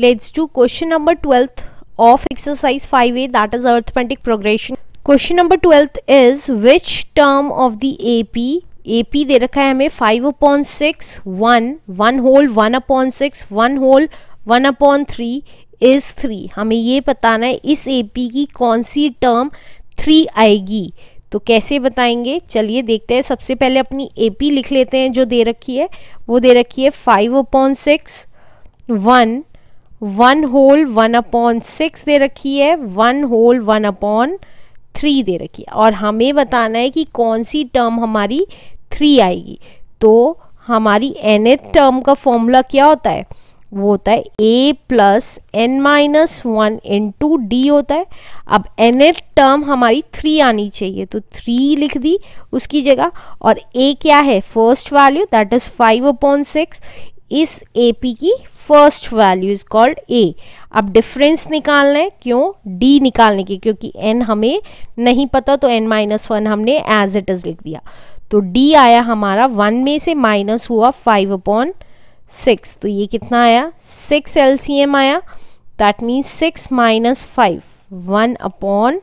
Let's leads to question number 12th of exercise 5a that is arithmetic progression. Question number 12th is which term of the AP AP दे रखा है हमें five upon six one one whole one upon six one whole one upon three is three हमें ये बताना है इस AP की कौन सी टर्म थ्री आएगी तो कैसे बताएंगे चलिए देखते हैं सबसे पहले अपनी एपी लिख लेते हैं जो दे रखी है वो दे रखी है five upon six one one whole one upon six दे रखी है one whole one upon three दे रखी है और हमें बताना है कि कौन सी टर्म हमारी थ्री आएगी तो हमारी एन टर्म का फॉर्मूला क्या होता है वो होता है a plus n minus one into d होता है अब एन एथ टर्म हमारी थ्री आनी चाहिए तो थ्री लिख दी उसकी जगह और ए क्या है first value that is five upon six इस ए पी की first value is called a अब डिफरेंस निकालना है क्यों डी निकालने की क्योंकि एन हमें नहीं पता तो एन माइनस वन हमने एज इट इज़ लिख दिया तो डी आया हमारा वन में से माइनस हुआ फाइव अपॉन सिक्स तो ये कितना आया सिक्स एल सी एम आया that means six minus five one upon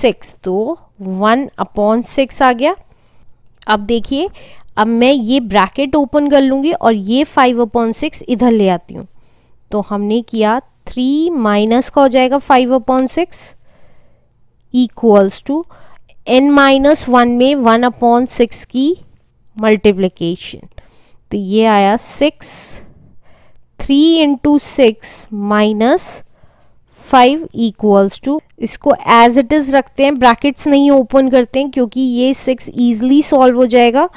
six तो वन अपॉन सिक्स आ गया अब देखिए अब मैं ये ब्रैकेट ओपन कर लूँगी और ये फाइव अपॉन सिक्स इधर ले आती हूँ तो हमने किया थ्री माइनस का हो जाएगा five upon six equals to n minus one में वन अपॉन सिक्स की मल्टीप्लिकेशन तो ये आया six three into six minus five equals to इसको एज इट इज़ रखते हैं ब्रैकेट्स नहीं ओपन करते हैं क्योंकि ये सिक्स ईजिली सॉल्व हो जाएगा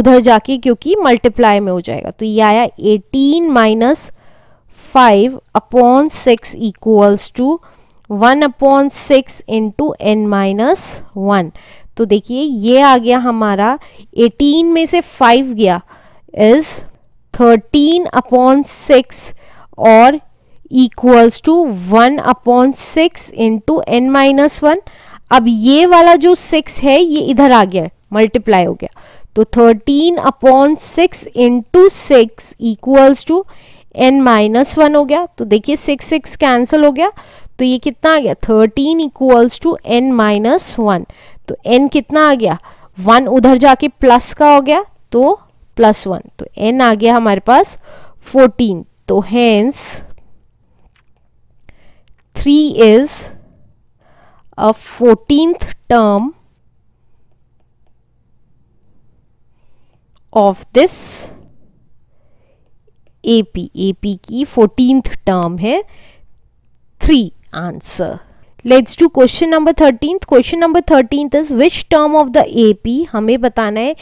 उधर जाके क्योंकि मल्टीप्लाई में हो जाएगा तो ये आया eighteen minus five upon six equals to one upon six into n minus one तो देखिए ये आ गया हमारा एटीन में से फाइव गया इज़ थर्टीन अपॉन सिक्स और equals to one upon six into n minus one अब ये वाला जो सिक्स है ये इधर आ गया मल्टीप्लाई हो गया तो thirteen upon six into six equals to n minus one हो गया तो देखिए सिक्स सिक्स कैंसिल हो गया तो ये कितना आ गया thirteen equals to n minus one तो एन कितना आ गया वन उधर जाके प्लस का हो गया तो प्लस वन तो एन आ गया हमारे पास फोर्टीन तो hence three is a fourteenth term of this AP AP की फोर्टींथ टर्म है three answer let's to question number thirteenth question number thirteenth is which term of the AP हमें बताना है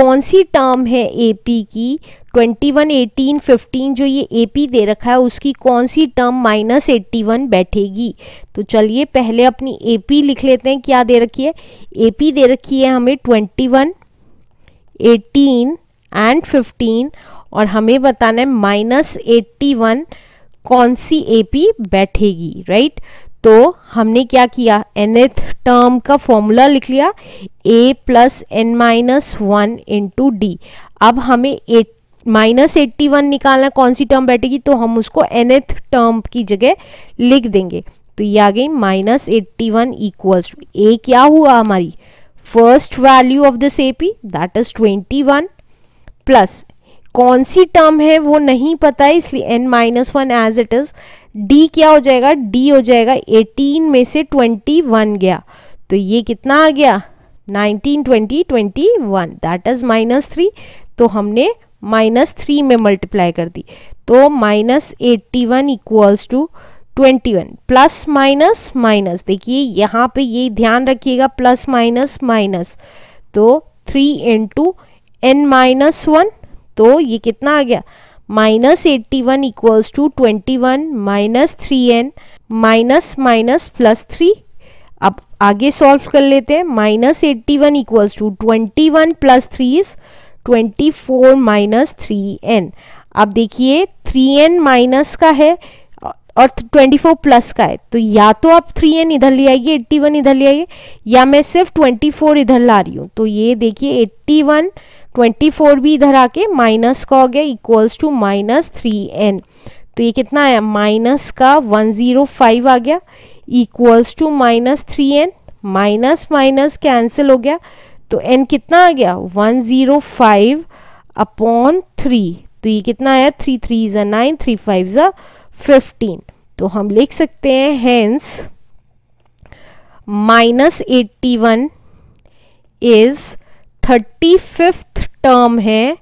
कौन सी टर्म है एपी की ट्वेंटी वन एटीन फिफ्टीन जो ये एपी दे रखा है उसकी कौन सी टर्म माइनस एट्टी वन बैठेगी तो चलिए पहले अपनी एपी लिख लेते हैं क्या दे रखी है एपी दे रखी है हमें twenty one eighteen and fifteen और हमें बताना है माइनस एट्टी वन कौन सी एपी बैठेगी राइट तो हमने क्या किया एथ टर्म का फॉर्मूला लिख लिया a plus n minus one into d अब हमें एट माइनस एट्टी वन निकालना कौन सी टर्म बैठेगी तो हम उसको एनएथ टर्म की जगह लिख देंगे तो ये आ गई minus eighty one equals to a क्या हुआ हमारी first value of this AP P that is twenty one plus कौन सी टर्म है वो नहीं पता है इसलिए n minus one as it is d क्या हो जाएगा डी हो जाएगा एटीन में से ट्वेंटी वन गया तो ये कितना आ गया nineteen twenty twenty one that is minus three तो हमने माइनस थ्री में मल्टीप्लाई कर दी तो minus eighty one equals to twenty one plus minus minus देखिए यहाँ पे ये ध्यान रखिएगा प्लस माइनस माइनस तो three into n minus one तो ये कितना आ गया minus eighty one equals to twenty one minus three n minus minus plus three अब आगे सॉल्व कर लेते हैं minus eighty one equals to twenty one plus three is twenty four minus three n अब देखिए थ्री एन माइनस का है और 24 प्लस का है तो या तो आप 3n इधर ले आइए 81 इधर ले आइए या मैं सिर्फ 24 इधर ला रही हूँ तो ये देखिए 81 24 भी इधर आके माइनस का हो गया equals to minus three n तो ये कितना आया माइनस का 105 आ गया equals to minus three n minus minus cancel हो गया तो एन कितना आ गया one zero five upon three तो ये कितना आया थ्री थ्री ज़ा नाइन थ्री फाइव ज़ा फिफ्टीन तो हम लिख सकते हैं hence minus eighty one is thirty fifth term है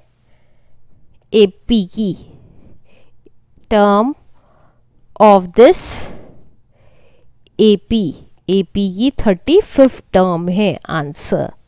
ए पी की term of this A P A P की थर्टी फिफ्थ टर्म है आंसर